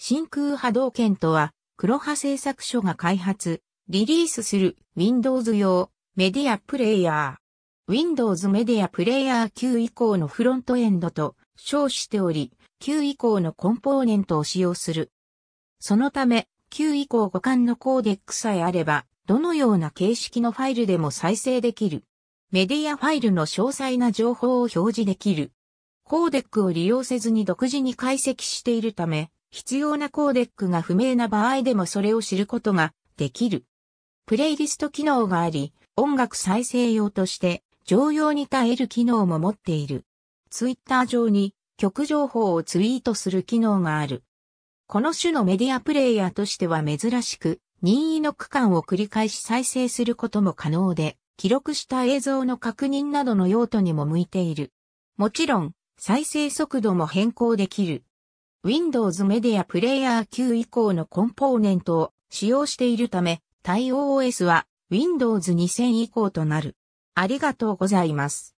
真空波動拳とは、黒波製作所が開発、リリースする Windows 用メディアプレイヤー。Windows メディアプレイヤー9以降のフロントエンドと称しており、9以降のコンポーネントを使用する。そのため、9以降互換のコーデックさえあれば、どのような形式のファイルでも再生できる。メディアファイルの詳細な情報を表示できる。コーデックを利用せずに独自に解析しているため、必要なコーデックが不明な場合でもそれを知ることができる。プレイリスト機能があり、音楽再生用として常用に耐える機能も持っている。ツイッター上に曲情報をツイートする機能がある。この種のメディアプレイヤーとしては珍しく、任意の区間を繰り返し再生することも可能で、記録した映像の確認などの用途にも向いている。もちろん、再生速度も変更できる。Windows Media Player 9以降のコンポーネントを使用しているため、対 OS は Windows 2000以降となる。ありがとうございます。